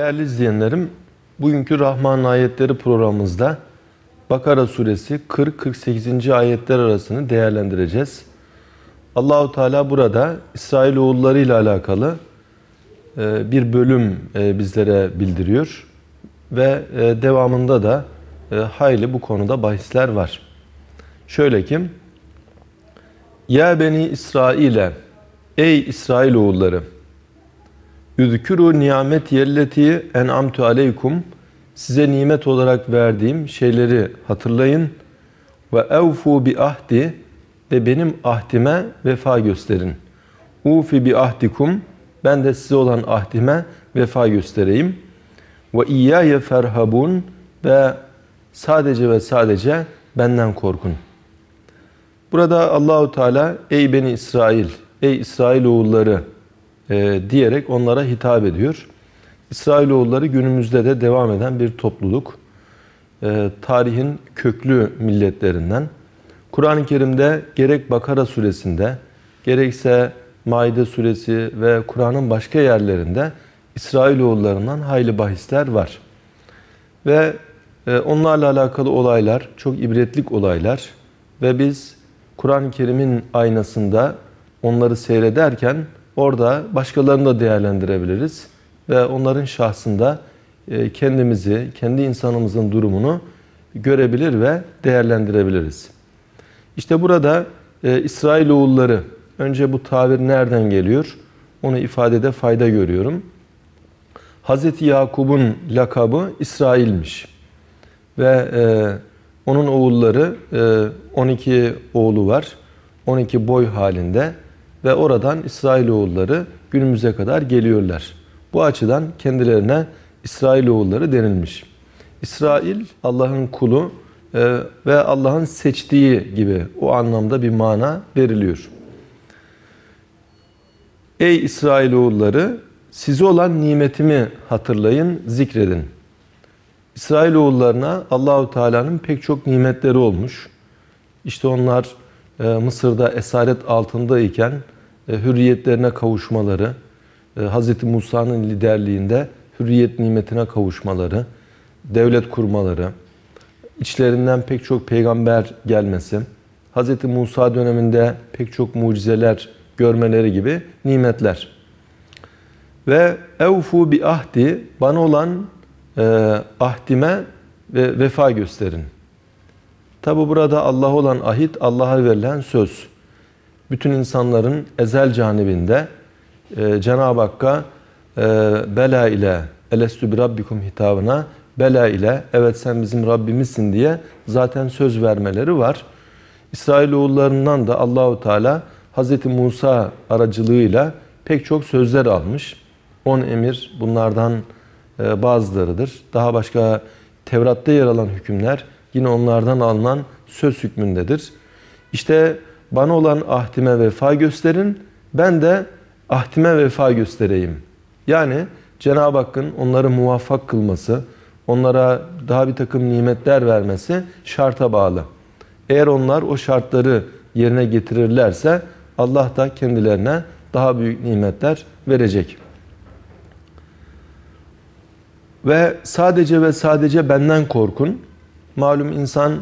Değerli izleyenlerim, bugünkü Rahman Ayetleri programımızda Bakara suresi 40-48. ayetler arasını değerlendireceğiz. Allahu Teala burada İsrail oğulları ile alakalı e, bir bölüm e, bizlere bildiriyor ve e, devamında da hayli bu konuda bahisler var. Şöyle kim? Ya beni İsrail'e, ey İsrail oğulları! Yüzkürü nimet yelleti amtu aleykum. Size nimet olarak verdiğim şeyleri hatırlayın. Ve evfu bi ahdi ve benim ahdime vefa gösterin. Ufi bi ahdikum ben de size olan ahdime vefa göstereyim. Ve iyyaye ferhabun ve sadece ve sadece benden korkun. Burada Allahu Teala ey beni İsrail, ey İsrail oğulları e, diyerek onlara hitap ediyor. İsrailoğulları günümüzde de devam eden bir topluluk. E, tarihin köklü milletlerinden. Kur'an-ı Kerim'de gerek Bakara suresinde gerekse Maide suresi ve Kur'an'ın başka yerlerinde İsrailoğullarından hayli bahisler var. Ve e, onlarla alakalı olaylar çok ibretlik olaylar ve biz Kur'an-ı Kerim'in aynasında onları seyrederken Orada başkalarını da değerlendirebiliriz ve onların şahsında e, kendimizi, kendi insanımızın durumunu görebilir ve değerlendirebiliriz. İşte burada e, İsrail oğulları. önce bu tabir nereden geliyor? Onu ifadede fayda görüyorum. Hz. Yakub'un lakabı İsrail'miş. Ve e, onun oğulları, e, 12 oğlu var. 12 boy halinde ve oradan İsrailoğulları günümüze kadar geliyorlar. Bu açıdan kendilerine İsrailoğulları denilmiş. İsrail Allah'ın kulu e, ve Allah'ın seçtiği gibi o anlamda bir mana veriliyor. Ey İsrailoğulları size olan nimetimi hatırlayın, zikredin. İsrailoğullarına Allahu Teala'nın pek çok nimetleri olmuş. İşte onlar e, Mısır'da esaret altındayken e, hürriyetlerine kavuşmaları, e, Hz. Musa'nın liderliğinde hürriyet nimetine kavuşmaları, devlet kurmaları, içlerinden pek çok peygamber gelmesi, Hz. Musa döneminde pek çok mucizeler görmeleri gibi nimetler. Ve evfu bi ahdi, bana olan e, ahdime ve vefa gösterin.'' Tabi burada Allah olan ahit, Allah'a verilen söz. Bütün insanların ezel canibinde e, Cenab-ı Hakk'a e, bela ile elestü bir rabbikum hitabına bela ile evet sen bizim Rabbimizsin diye zaten söz vermeleri var. İsrailoğullarından da Allahu Teala Hz. Musa aracılığıyla pek çok sözler almış. On emir bunlardan e, bazılarıdır. Daha başka Tevrat'ta yer alan hükümler yine onlardan alınan söz hükmündedir. İşte bana olan ahdime vefa gösterin, ben de ahdime vefa göstereyim. Yani Cenab-ı Hakk'ın onları muvaffak kılması, onlara daha bir takım nimetler vermesi şarta bağlı. Eğer onlar o şartları yerine getirirlerse Allah da kendilerine daha büyük nimetler verecek. Ve sadece ve sadece benden korkun. Malum insan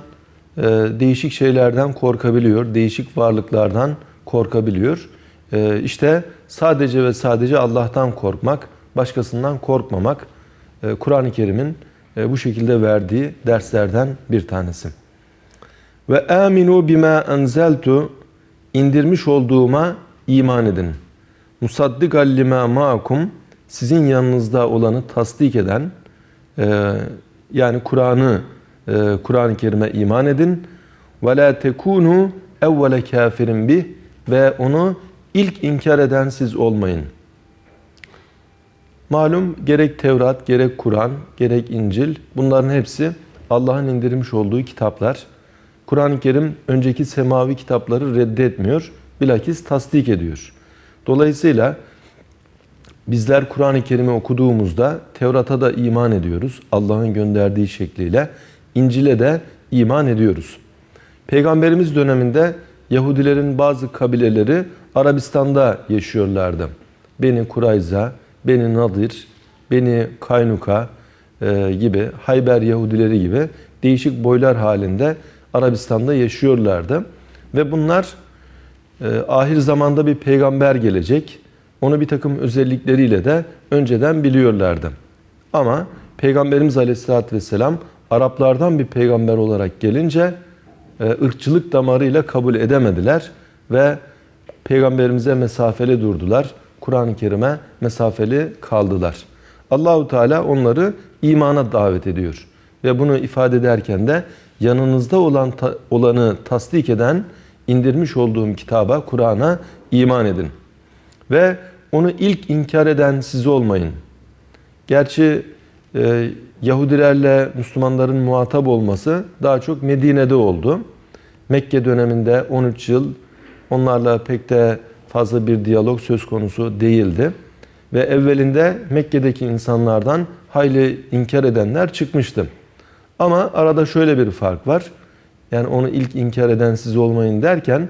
e, değişik şeylerden korkabiliyor, değişik varlıklardan korkabiliyor. E, işte sadece ve sadece Allah'tan korkmak, başkasından korkmamak e, Kur'an-ı Kerim'in e, bu şekilde verdiği derslerden bir tanesi. Ve aminu bima enzeltu indirmiş olduğuma iman edin. Musaddik allime ma'akum sizin yanınızda olanı tasdik eden e, yani Kur'an'ı ee, Kur'an-ı Kerim'e iman edin. Ve la tekunu evvele kafirin bih ve onu ilk inkar eden siz olmayın. Malum gerek Tevrat, gerek Kur'an, gerek İncil bunların hepsi Allah'ın indirmiş olduğu kitaplar. Kur'an-ı Kerim önceki semavi kitapları reddetmiyor, bilakis tasdik ediyor. Dolayısıyla bizler Kur'an-ı Kerim'i okuduğumuzda Tevrat'a da iman ediyoruz Allah'ın gönderdiği şekliyle. İncil'e de iman ediyoruz. Peygamberimiz döneminde Yahudilerin bazı kabileleri Arabistan'da yaşıyorlardı. Beni Kurayza, Beni Nadir, Beni Kaynuka e, gibi Hayber Yahudileri gibi değişik boylar halinde Arabistan'da yaşıyorlardı. Ve bunlar e, ahir zamanda bir peygamber gelecek. Onu bir takım özellikleriyle de önceden biliyorlardı. Ama Peygamberimiz Aleyhisselatü Vesselam Araplardan bir peygamber olarak gelince e, ırkçılık damarıyla kabul edemediler ve peygamberimize mesafeli durdular. Kur'an-ı Kerim'e mesafeli kaldılar. Allahu Teala onları imana davet ediyor ve bunu ifade ederken de yanınızda olan ta, olanı tasdik eden indirmiş olduğum kitaba, Kur'an'a iman edin. Ve onu ilk inkar eden siz olmayın. Gerçi ee, Yahudilerle Müslümanların muhatap olması daha çok Medine'de oldu. Mekke döneminde 13 yıl onlarla pek de fazla bir diyalog söz konusu değildi. Ve evvelinde Mekke'deki insanlardan hayli inkar edenler çıkmıştı. Ama arada şöyle bir fark var. Yani onu ilk inkar eden siz olmayın derken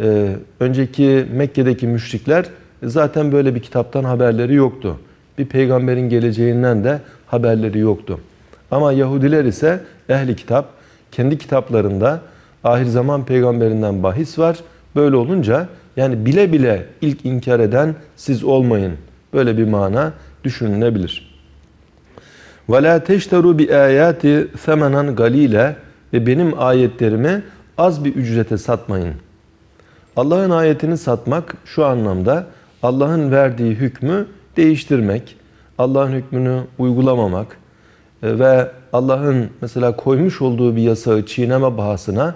e, önceki Mekke'deki müşrikler zaten böyle bir kitaptan haberleri yoktu. Bir peygamberin geleceğinden de haberleri yoktu. Ama Yahudiler ise ehli kitap kendi kitaplarında ahir zaman peygamberinden bahis var. Böyle olunca yani bile bile ilk inkar eden siz olmayın. Böyle bir mana düşünülebilir. وَلَا تَشْتَرُوا بِآيَاتِ ثَمَنًا galile Ve benim ayetlerimi az bir ücrete satmayın. Allah'ın ayetini satmak şu anlamda Allah'ın verdiği hükmü değiştirmek, Allah'ın hükmünü uygulamamak e, ve Allah'ın mesela koymuş olduğu bir yasağı çiğneme bahasına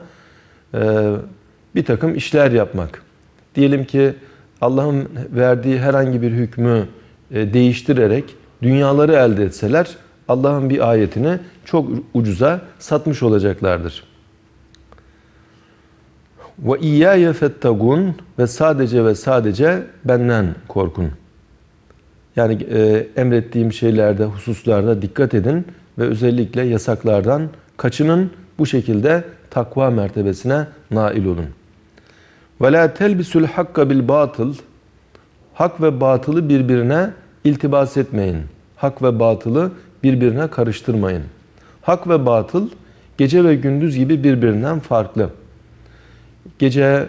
e, bir takım işler yapmak. Diyelim ki Allah'ın verdiği herhangi bir hükmü e, değiştirerek dünyaları elde etseler Allah'ın bir ayetini çok ucuza satmış olacaklardır. Ve iyyaye fettagun ve sadece ve sadece benden korkun. Yani e, emrettiğim şeylerde, hususlarda dikkat edin ve özellikle yasaklardan kaçının. Bu şekilde takva mertebesine nail olun. Ve la telbisul hakka bil batıl. Hak ve batılı birbirine iltibas etmeyin. Hak ve batılı birbirine karıştırmayın. Hak ve batıl gece ve gündüz gibi birbirinden farklı. Gece e,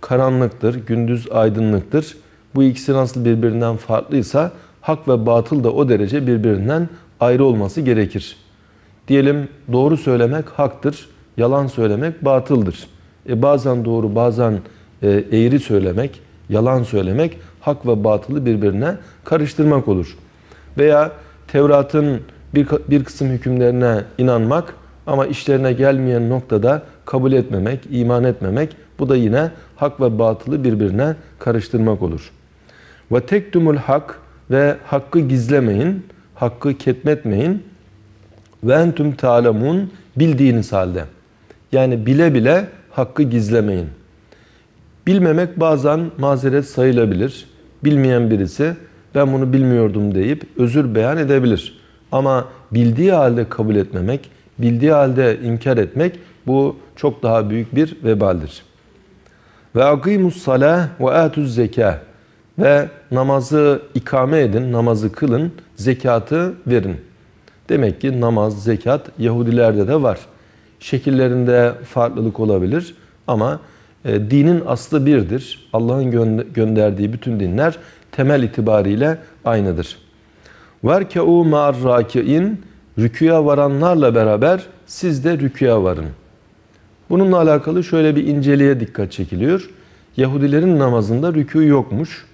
karanlıktır, gündüz aydınlıktır bu ikisi nasıl birbirinden farklıysa hak ve batıl da o derece birbirinden ayrı olması gerekir. Diyelim doğru söylemek haktır, yalan söylemek batıldır. E bazen doğru bazen e, eğri söylemek, yalan söylemek hak ve batılı birbirine karıştırmak olur. Veya Tevrat'ın bir, bir kısım hükümlerine inanmak ama işlerine gelmeyen noktada kabul etmemek, iman etmemek bu da yine hak ve batılı birbirine karıştırmak olur.'' Ve tektumul hak ve hakkı gizlemeyin, hakkı ketmetmeyin. Ve entüm ta'lemun bildiğiniz halde. Yani bile bile hakkı gizlemeyin. Bilmemek bazen mazeret sayılabilir. Bilmeyen birisi ben bunu bilmiyordum deyip özür beyan edebilir. Ama bildiği halde kabul etmemek, bildiği halde inkar etmek bu çok daha büyük bir vebaldir. Ve akimus salah ve atuz zekah ve namazı ikame edin, namazı kılın, zekatı verin. Demek ki namaz, zekat Yahudilerde de var. Şekillerinde farklılık olabilir ama e, dinin aslı birdir. Allah'ın gönderdiği bütün dinler temel itibariyle aynıdır. Verke'u ma'ar raki'in rüküya varanlarla beraber siz de rüküya varın. Bununla alakalı şöyle bir inceliğe dikkat çekiliyor. Yahudilerin namazında rükû yokmuş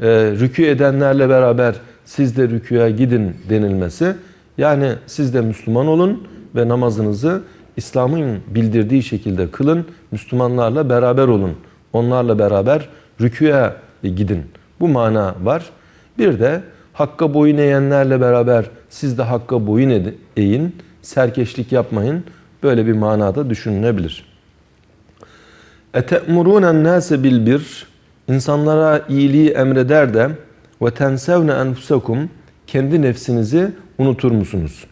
e, rükü edenlerle beraber siz de rüküye gidin denilmesi. Yani siz de Müslüman olun ve namazınızı İslam'ın bildirdiği şekilde kılın. Müslümanlarla beraber olun. Onlarla beraber rüküye gidin. Bu mana var. Bir de hakka boyun eğenlerle beraber siz de hakka boyun eğin. Serkeşlik yapmayın. Böyle bir manada düşünülebilir. اَتَأْمُرُونَ النَّاسَ بِالْبِرِّ insanlara iyiliği emreder de ve tensevne enfusakum kendi nefsinizi unutur musunuz?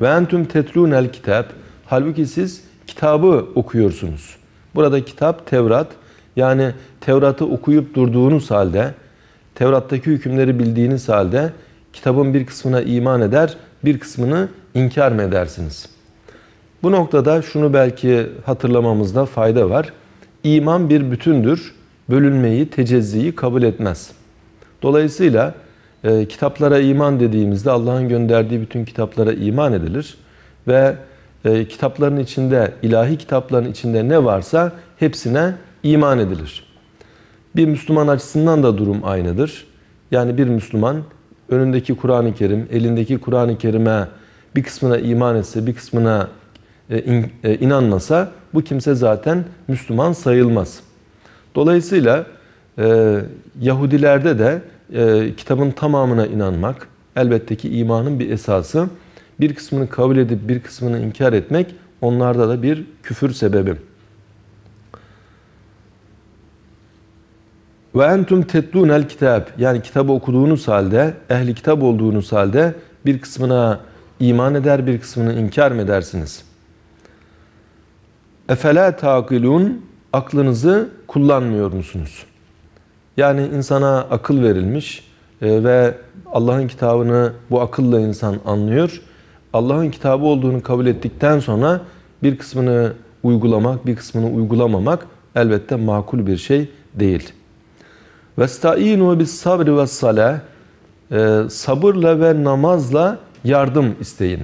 Ve entum tetlunel kitap halbuki siz kitabı okuyorsunuz. Burada kitap Tevrat yani Tevrat'ı okuyup durduğunuz halde Tevrat'taki hükümleri bildiğiniz halde kitabın bir kısmına iman eder, bir kısmını inkar mı edersiniz? Bu noktada şunu belki hatırlamamızda fayda var. İman bir bütündür bölünmeyi, tecezziyi kabul etmez. Dolayısıyla e, kitaplara iman dediğimizde Allah'ın gönderdiği bütün kitaplara iman edilir ve e, kitapların içinde, ilahi kitapların içinde ne varsa hepsine iman edilir. Bir Müslüman açısından da durum aynıdır. Yani bir Müslüman önündeki Kur'an-ı Kerim, elindeki Kur'an-ı Kerim'e bir kısmına iman etse, bir kısmına e, e, inanmasa bu kimse zaten Müslüman sayılmaz. Dolayısıyla e, Yahudilerde de e, kitabın tamamına inanmak, elbette ki imanın bir esası. Bir kısmını kabul edip bir kısmını inkar etmek onlarda da bir küfür sebebi. Ve entum tetlunel kitap yani kitabı okuduğunuz halde, ehli kitap olduğunuz halde bir kısmına iman eder, bir kısmını inkar mı edersiniz? Efela taqilun aklınızı kullanmıyor musunuz? Yani insana akıl verilmiş e, ve Allah'ın kitabını bu akılla insan anlıyor. Allah'ın kitabı olduğunu kabul ettikten sonra bir kısmını uygulamak, bir kısmını uygulamamak elbette makul bir şey değil. Vestaînû bis sabri ve salâh e, sabırla ve namazla yardım isteyin.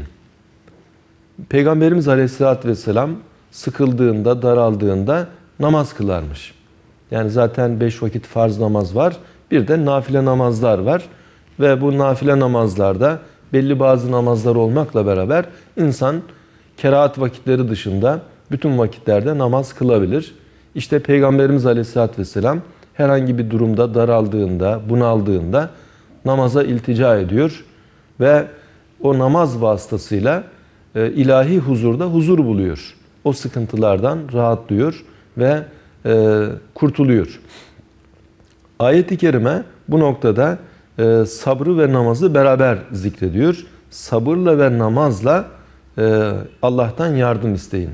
Peygamberimiz Aleyhisselatü Vesselam sıkıldığında, daraldığında namaz kılarmış. Yani zaten beş vakit farz namaz var. Bir de nafile namazlar var. Ve bu nafile namazlarda belli bazı namazlar olmakla beraber insan kerahat vakitleri dışında bütün vakitlerde namaz kılabilir. İşte Peygamberimiz Aleyhisselatü Vesselam herhangi bir durumda daraldığında, bunaldığında namaza iltica ediyor ve o namaz vasıtasıyla e, ilahi huzurda huzur buluyor. O sıkıntılardan rahatlıyor ve e, kurtuluyor. Ayet-i Kerime bu noktada e, sabrı ve namazı beraber zikrediyor. Sabırla ve namazla e, Allah'tan yardım isteyin.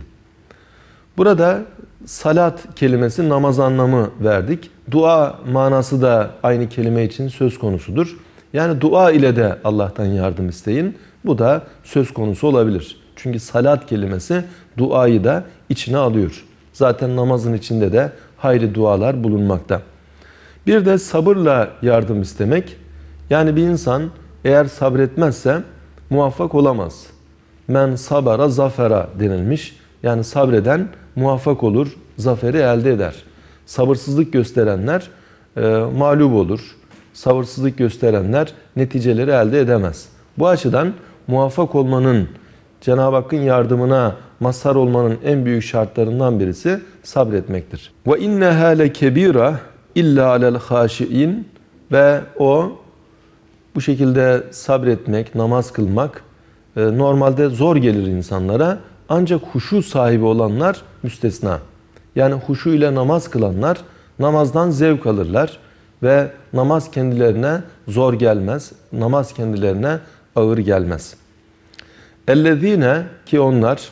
Burada salat kelimesi namaz anlamı verdik. Dua manası da aynı kelime için söz konusudur. Yani dua ile de Allah'tan yardım isteyin. Bu da söz konusu olabilir. Çünkü salat kelimesi duayı da içine alıyor. Zaten namazın içinde de hayri dualar bulunmakta. Bir de sabırla yardım istemek. Yani bir insan eğer sabretmezse muvaffak olamaz. Men sabara zafera denilmiş. Yani sabreden muvaffak olur, zaferi elde eder. Sabırsızlık gösterenler e, mağlup olur. Sabırsızlık gösterenler neticeleri elde edemez. Bu açıdan muvaffak olmanın Cenab-ı Hakk'ın yardımına mazhar olmanın en büyük şartlarından birisi sabretmektir. Ve inneha hale kebira illa alel haşiin ve o bu şekilde sabretmek, namaz kılmak e, normalde zor gelir insanlara. Ancak huşu sahibi olanlar müstesna. Yani huşu ile namaz kılanlar namazdan zevk alırlar ve namaz kendilerine zor gelmez. Namaz kendilerine ağır gelmez. Ellezine ki onlar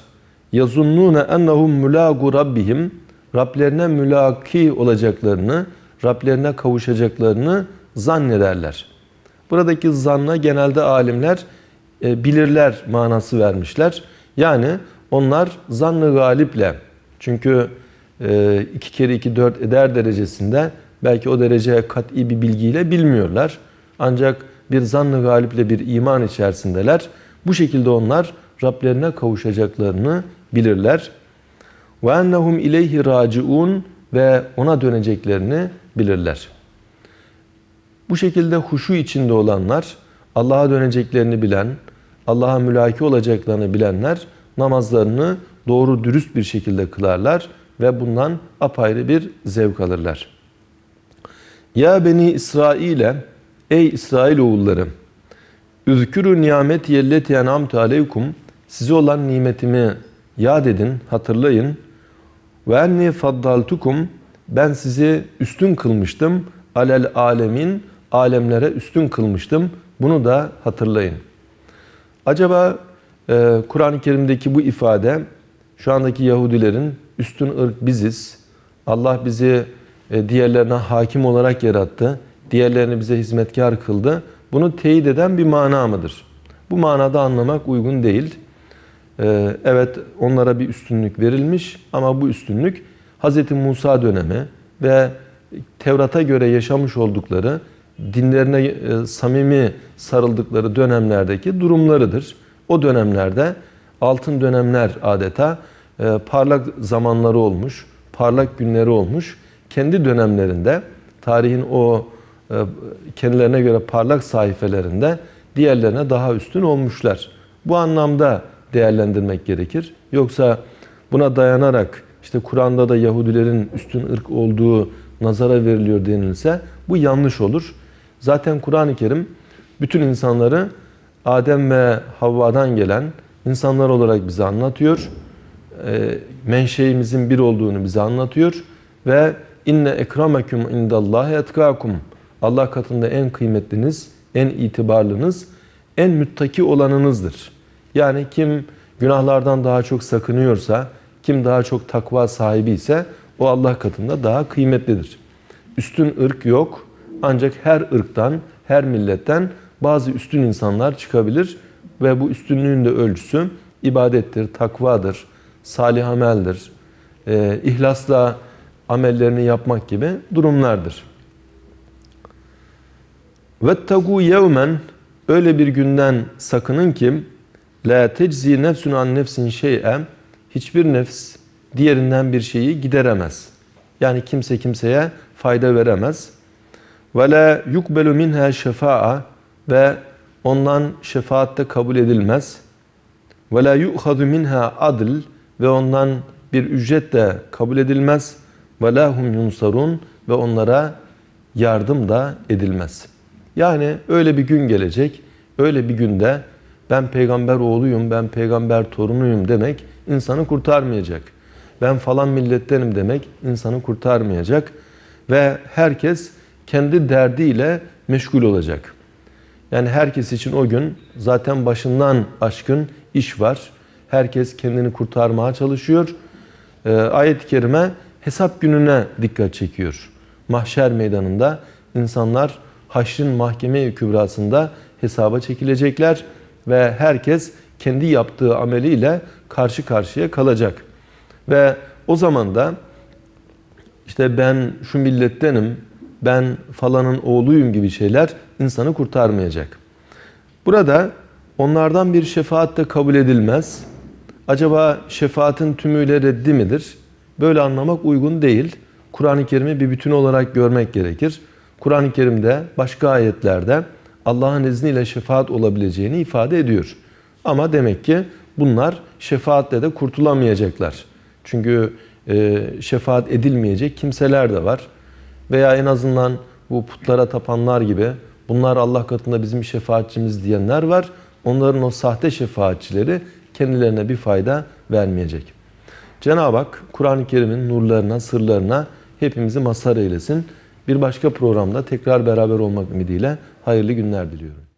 يَظُنُّونَ اَنَّهُمْ مُلَاقُ Rabbihim Rablerine mülaki olacaklarını, Rablerine kavuşacaklarını zannederler. Buradaki zanna genelde alimler e, bilirler manası vermişler. Yani onlar zannı galiple çünkü e, iki kere iki dört eder derecesinde belki o dereceye kat'i bir bilgiyle bilmiyorlar. Ancak bir zannı galiple bir iman içerisindeler. Bu şekilde onlar Rablerine kavuşacaklarını bilirler. Ve ennehum ileyhi raciun ve ona döneceklerini bilirler. Bu şekilde huşu içinde olanlar, Allah'a döneceklerini bilen, Allah'a mülaki olacaklarını bilenler namazlarını doğru dürüst bir şekilde kılarlar ve bundan apayrı bir zevk alırlar. Ya beni İsrail'e, ey İsrail oğulları, üzkürü nimeti yelleti enamtu aleykum, size olan nimetimi Yad edin, hatırlayın. Ve enni faddaltukum ben sizi üstün kılmıştım. Alel alemin alemlere üstün kılmıştım. Bunu da hatırlayın. Acaba e, Kur'an-ı Kerim'deki bu ifade şu andaki Yahudilerin üstün ırk biziz. Allah bizi e, diğerlerine hakim olarak yarattı. Diğerlerini bize hizmetkar kıldı. Bunu teyit eden bir mana mıdır? Bu manada anlamak uygun değil. Ee, evet onlara bir üstünlük verilmiş ama bu üstünlük Hz. Musa dönemi ve Tevrat'a göre yaşamış oldukları, dinlerine e, samimi sarıldıkları dönemlerdeki durumlarıdır. O dönemlerde altın dönemler adeta e, parlak zamanları olmuş, parlak günleri olmuş. Kendi dönemlerinde tarihin o e, kendilerine göre parlak sayfelerinde diğerlerine daha üstün olmuşlar. Bu anlamda değerlendirmek gerekir. Yoksa buna dayanarak işte Kur'an'da da Yahudilerin üstün ırk olduğu nazara veriliyor denilse bu yanlış olur. Zaten Kur'an-ı Kerim bütün insanları Adem ve Havva'dan gelen insanlar olarak bize anlatıyor. E, menşeimizin bir olduğunu bize anlatıyor ve inne ekramekum indallahi etkakum. Allah katında en kıymetliniz, en itibarlınız, en müttaki olanınızdır. Yani kim günahlardan daha çok sakınıyorsa, kim daha çok takva sahibi ise o Allah katında daha kıymetlidir. Üstün ırk yok. Ancak her ırktan, her milletten bazı üstün insanlar çıkabilir ve bu üstünlüğün de ölçüsü ibadettir, takvadır, salih ameldir, e, ihlasla amellerini yapmak gibi durumlardır. Vettagu yevmen öyle bir günden sakının ki La teczi nefsun an nefsin şey'em hiçbir nefs diğerinden bir şeyi gideremez. Yani kimse kimseye fayda veremez. Ve la yukbelu minha şefa'a ve ondan şefaat de kabul edilmez. Ve la yu'hadu minha adl ve ondan bir ücret de kabul edilmez. Ve la hum yunsarun ve onlara yardım da edilmez. Yani öyle bir gün gelecek, öyle bir günde ben peygamber oğluyum, ben peygamber torunuyum demek insanı kurtarmayacak. Ben falan millettenim demek insanı kurtarmayacak. Ve herkes kendi derdiyle meşgul olacak. Yani herkes için o gün zaten başından aşkın iş var. Herkes kendini kurtarmaya çalışıyor. Ee, Ayet-i Kerime hesap gününe dikkat çekiyor. Mahşer meydanında insanlar haşrın mahkeme kübrasında hesaba çekilecekler ve herkes kendi yaptığı ameliyle karşı karşıya kalacak. Ve o zaman da işte ben şu millettenim, ben falanın oğluyum gibi şeyler insanı kurtarmayacak. Burada onlardan bir şefaat de kabul edilmez. Acaba şefaatin tümüyle reddi midir? Böyle anlamak uygun değil. Kur'an-ı Kerim'i bir bütün olarak görmek gerekir. Kur'an-ı Kerim'de başka ayetlerde Allah'ın izniyle şefaat olabileceğini ifade ediyor. Ama demek ki bunlar şefaatle de kurtulamayacaklar. Çünkü e, şefaat edilmeyecek kimseler de var. Veya en azından bu putlara tapanlar gibi bunlar Allah katında bizim şefaatçimiz diyenler var. Onların o sahte şefaatçileri kendilerine bir fayda vermeyecek. Cenab-ı Hak Kur'an-ı Kerim'in nurlarına, sırlarına hepimizi mazhar eylesin. Bir başka programda tekrar beraber olmak ümidiyle hayırlı günler diliyorum.